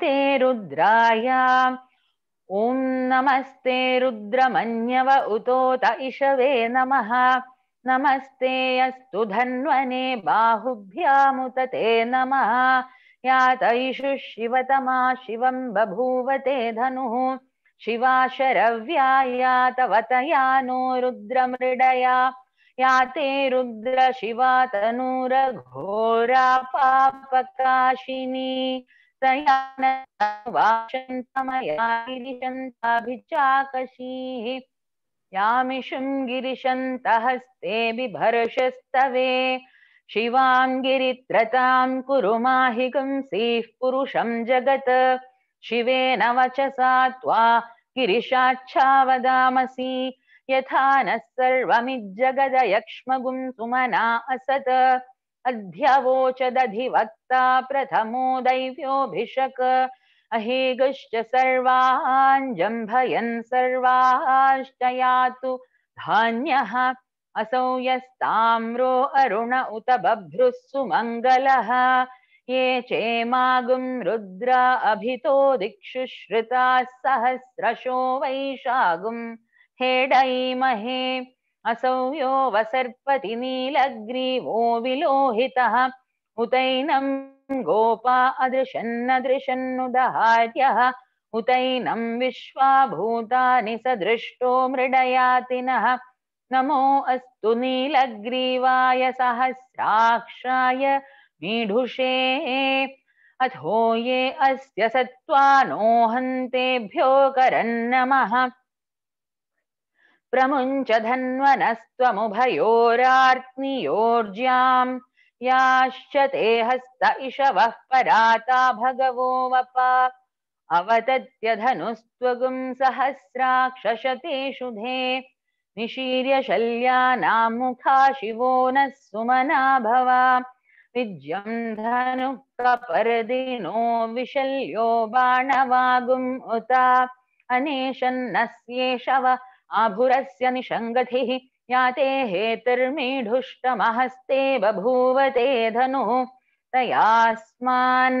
ते रुद्राया ॐ नमस्ते रुद्रमन्यव उतोत इशवे नमः नमस्ते अस्तु धन्वने बाहुभ्यामुत ते नमः यातैषु शिवतमा शिवम् बभूव ते धनुः शिवा शरव्या यातवत या नो रुद्र या ते रुद्र पापकाशिनी वाशन्तमयाभिचाकशीः यामिषुं गिरिशन्तहस्ते बिभर्षस्तवे शिवां गिरित्रतां कुरु माहि पुरुषं पुरुषं जगत् शिवेन वचसा त्वा गिरिशाच्छावदामसि यथा नः सर्वमिज्जगदयक्ष्मगुं सुमना असत् अध्यवोचदधिवक्ता प्रथमो दैव्योऽभिषक् अहेगश्च सर्वान् जम्भयन् सर्वाश्च यातु धान्यः असौ यस्ताम्रो अरुण उत बभ्रुः सुमङ्गलः ये चेमागुं रुद्र अभितो दिक्षु श्रुताः सहस्रशो वैशागुं हेडैमहे असंयो वसर्पति नीलग्रीवो विलोहितः उतैनं गोपा अदृशन्नदृशन्नुदहार्यः उतैनं विश्वा भूतानि सदृष्टो मृडयातिनः नमो अस्तु नीलग्रीवाय सहस्राक्षाय मीढुषे अथो ये अस्य सत्त्वानो हन्तेभ्यो करन्नमः प्रमुञ्च धन्वनस्त्वमुभयोरार्त्नियोर्ज्याम् याश्च ते हस्त इषवः पराता भगवो वप अवतत्य धनुस्त्वगुं सहस्राक्षशतेषु धे निशीर्य शल्यानां मुखा शिवो नः सुमना भव विज्यं धनुः कपर्दिनो विशल्यो बाणवागुम् उता अनेशन्नस्येषवः आभुरस्य निषङ्गतिः याते हेतिर्मीढुष्टमहस्ते बभूव ते धनुः तयास्मान्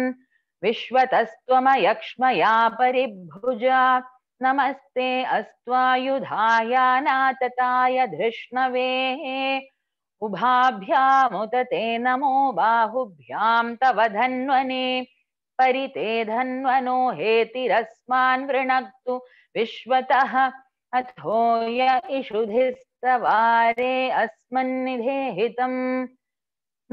विश्वतस्त्वमयक्ष्मया परिभुजा नमस्ते अस्त्वायुधायानातताय धृष्णवे उभाभ्यामुदते नमो बाहुभ्यां तव धन्वने परिते धन्वनो हेतिरस्मान् वृणक्तु विश्वतः अथो य इषुधिस्तवारे अस्मन्निधेहितम्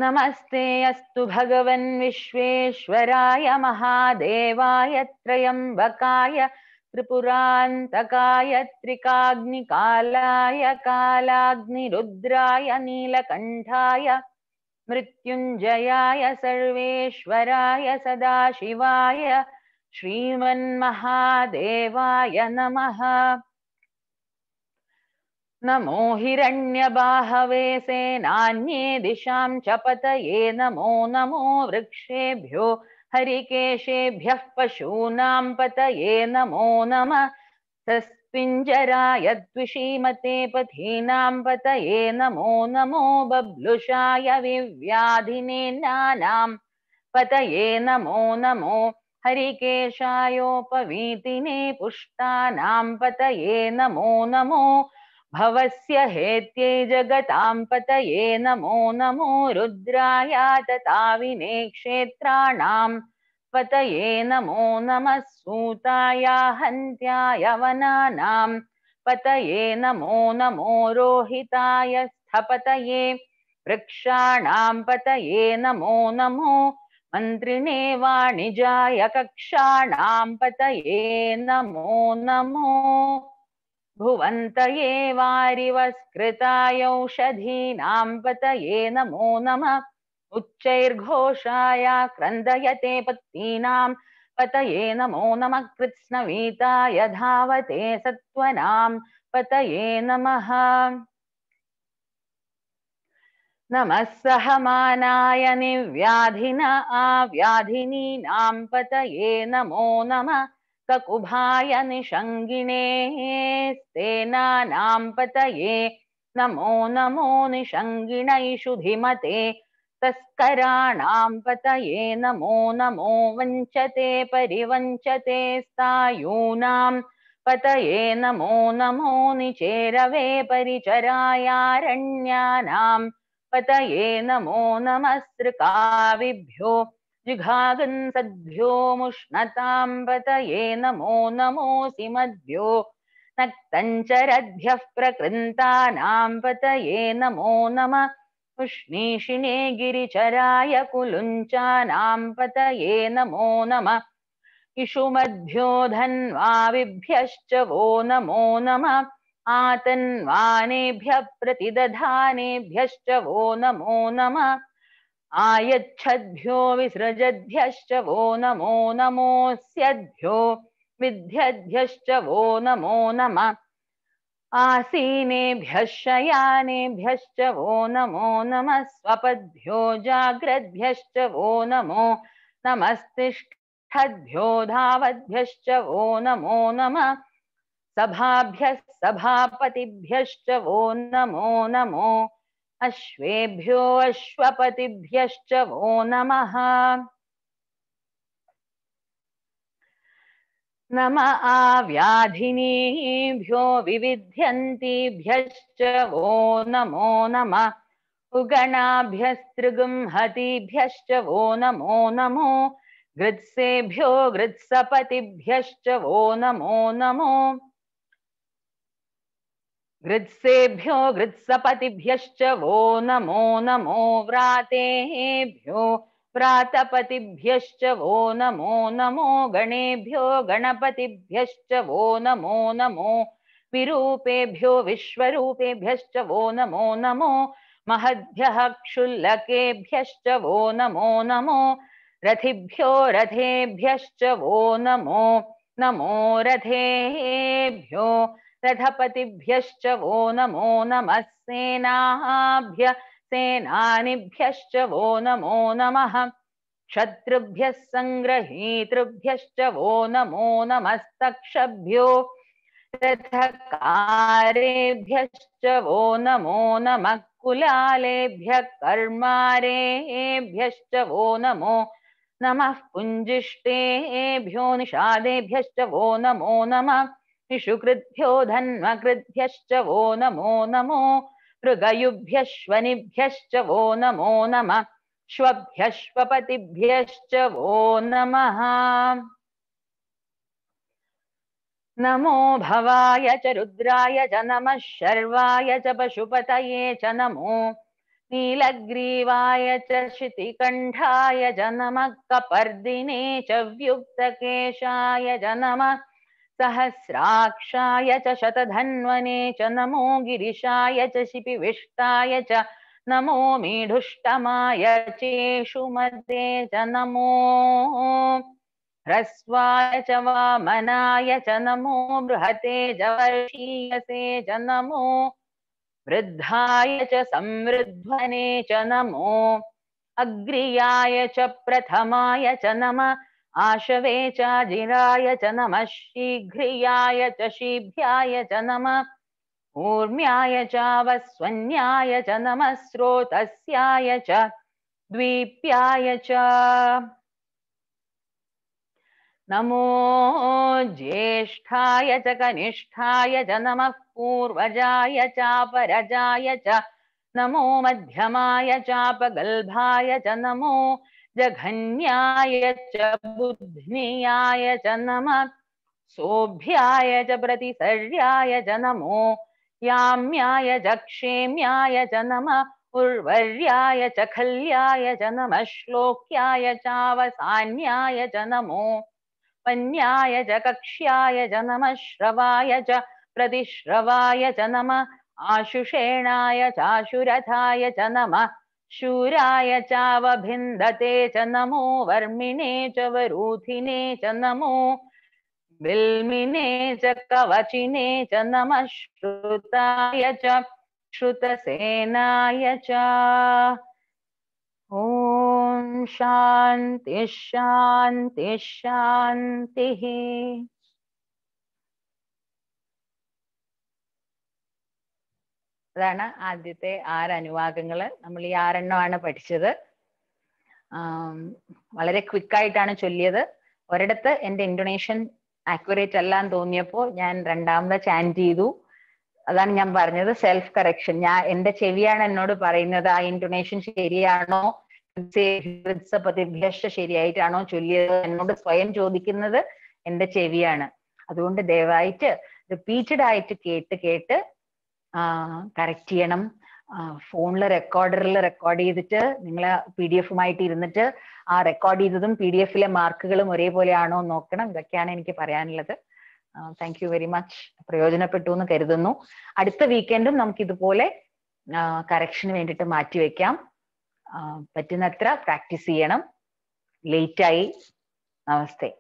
नमस्ते अस्तु भगवन् विश्वेश्वराय महादेवाय त्रयम्बकाय त्रिपुरान्तकाय त्रिकाग्निकालाय कालाग्निरुद्राय नीलकण्ठाय मृत्युञ्जयाय सर्वेश्वराय सदाशिवाय श्रीमन्महादेवाय नमः नमो हिरण्यबाहवे सेनान्ये दिशां च पतये नमो नमो वृक्षेभ्यो हरिकेशेभ्यः पशूनां पतये नमो नमः तस्पिञ्जराय द्विषीमते पथीनां पतये नमो नमो बब्लुषाय विव्याधिनेनानां पतये नमो नमो हरिकेशायोपवीतिने पुष्टानां पतये नमो नमो भवस्य हेत्ये जगतां पतये नमो नमो रुद्राय तथा क्षेत्राणां पतये नमो नमः सूताया हन्त्याय वनानां पतये नमो नमो रोहिताय स्थपतये वृक्षाणां पतये नमो नमो मन्त्रिणे वाणिजाय कक्षाणां पतये नमो नमो भुवन्तये वारिवस्कृतायौषधीनां पतये नमो नमः उच्चैर्घोषाय क्रन्दयते पत्नीनां पतये नमो नमः कृत्स्नवीताय धावते सत्त्वनां पतये नमः नमः सहमानाय निव्याधिन आव्याधिनीनां पतये नमो नमः सकुभाय निषङ्गिणे सेनानां पतये नमो नमो निषङ्गिणैषु धिमते तस्कराणां पतये नमो नमो वञ्चते परिवञ्चते स्थायूनां पतये नमो नमो निचेरवे परिचरायारण्यानां पतये नमो नमस्त्रकाविभ्यो जिघागन्सद्भ्योमुष्णताम्बतये नमो नमोऽसि मद्भ्यो नक्तञ्चरद्भ्यः प्रकृन्तानाम्बतये नमो नम उष्णीषिणे गिरिचराय कुलुञ्चानाम्बतये नमो नम इषुमद्भ्यो धन्वाविभ्यश्च वो नमो नम आतन्वानेभ्यः प्रतिदधानेभ्यश्च वो नमो नमः आयच्छद्भ्यो विसृजद्भ्यश्च वो नमो नमोऽस्यद्भ्यो विध्यद्भ्यश्च वो नमो नमः आसीनेभ्यः शयानेभ्यश्च वो नमो नमः स्वपद्भ्यो जाग्रद्भ्यश्च वो नमो नमस्तिष्ठद्भ्यो धावद्भ्यश्च वो नमो नमः सभाभ्यः सभापतिभ्यश्च वो नमो नमो अश्वेभ्यो अश्वपतिभ्यश्च वो नमः नम आव्याधिनीभ्यो विविध्यन्तीभ्यश्च वो नमो नमः उगणाभ्यस्तृगंहतीभ्यश्च वो नमो नमो गृत्सेभ्यो गृत्सपतिभ्यश्च वो नमो नमो गृत्सेभ्यो गृत्सपतिभ्यश्च वो नमो नमो व्रातेभ्यो व्रातपतिभ्यश्च वो नमो नमो गणेभ्यो गणपतिभ्यश्च वो नमो नमो विरूपेभ्यो विश्वरूपेभ्यश्च वो नमो नमो महद्भ्यः क्षुल्लकेभ्यश्च वो नमो नमो रथिभ्यो रथेभ्यश्च वो नमो नमो रथेभ्यो रथपतिभ्यश्च वो नमो नमः सेनाभ्य सेनानिभ्यश्च वो नमो नमः शत्रुभ्यः सङ्ग्रहीतृभ्यश्च वो नमो नमस्तक्षभ्यो रथकारेभ्यश्च वो नमो नमः कुलालेभ्य कर्मारेभ्यश्च वो नमो नमः पुञ्जिष्टेभ्यो निषादेभ्यश्च वो नमो नमः इषुकृद्भ्यो धन्वकृद्भ्यश्च वो नमो नमो मृगयुभ्यश्वनिभ्यश्च वो नमो नमः श्वभ्यश्वपतिभ्यश्च वो नमः नमो भवाय च रुद्राय च नमः शर्वाय च पशुपतये च नमो नीलग्रीवाय च शितिकण्ठाय च नमः कपर्दिने च व्युक्तकेशाय च नमः सहस्राक्षाय च शतधन्वने च नमो गिरिशाय च शिपिविष्टाय च नमो मेढुष्टमाय चेषु मध्ये च नमो ह्रस्वाय च वामनाय च नमो बृहते जवर्षीयसे च नमो वृद्धाय च संवृध्वने च नमो अग्रियाय च प्रथमाय च नमः आशवे चाजिराय च शीघ्रियाय च शीभ्याय च नम ऊर्म्याय चावस्वन्याय च नमः स्रोतस्याय च द्वीप्याय च नमो ज्येष्ठाय च कनिष्ठाय च नमः पूर्वजाय चापरजाय च नमो मध्यमाय चापगल्भाय च नमो जघन्याय च बुद्ध्नियाय च नमः सोभ्याय च प्रतिसर्याय च नमो याम्याय च क्षेम्याय च नमः उर्वर्याय च खल्याय च नमः श्लोक्याय चावसान्याय च नमो पन्याय च कक्ष्याय च नमः श्रवाय च प्रतिश्रवाय च नमः आशुषेणाय चाशुरथाय च नमः शूराय चावभिन्दते च नमो वर्मिणे च वरूथिने च नमो बिल्मिने च कवचिने च नमः श्रुताय च श्रुतसेनाय च ॐ शान्तिः शान्तिः शान्तिः അതാണ് ആദ്യത്തെ ആറ് അനുവാകങ്ങൾ നമ്മൾ ഈ ആറെണ്ണമാണ് പഠിച്ചത് വളരെ ക്വിക്കായിട്ടാണ് ചൊല്ലിയത് ഒരിടത്ത് എൻ്റെ ഇൻഡോനേഷ്യൻ ആക്യുറേറ്റ് അല്ലാന്ന് തോന്നിയപ്പോൾ ഞാൻ രണ്ടാമത് ചാൻറ്റ് ചെയ്തു അതാണ് ഞാൻ പറഞ്ഞത് സെൽഫ് കറക്ഷൻ ഞാൻ എൻ്റെ ചെവിയാണ് എന്നോട് പറയുന്നത് ആ ഇൻഡോനേഷ്യൻ ശരിയാണോ പ്രതിഭ്യഷ്ട ശരിയായിട്ടാണോ ചൊല്ലിയത് എന്നോട് സ്വയം ചോദിക്കുന്നത് എൻ്റെ ചെവിയാണ് അതുകൊണ്ട് ദയവായിട്ട് റിപ്പീറ്റഡ് ആയിട്ട് കേട്ട് കേട്ട് കറക്റ്റ് ചെയ്യണം ഫോണില് റെക്കോർഡറിൽ റെക്കോർഡ് ചെയ്തിട്ട് നിങ്ങൾ പി ഡി എഫുമായിട്ട് ഇരുന്നിട്ട് ആ റെക്കോർഡ് ചെയ്തതും പി ഡി എഫിലെ മാർക്കുകളും ഒരേപോലെയാണോ നോക്കണം ഇതൊക്കെയാണ് എനിക്ക് പറയാനുള്ളത് താങ്ക് യു വെരി മച്ച് പ്രയോജനപ്പെട്ടു എന്ന് കരുതുന്നു അടുത്ത വീക്കെൻഡും നമുക്ക് ഇതുപോലെ കറക്ഷന് വേണ്ടിയിട്ട് മാറ്റിവെക്കാം പറ്റുന്നത്ര പ്രാക്ടീസ് ചെയ്യണം ലേറ്റായി നമസ്തേ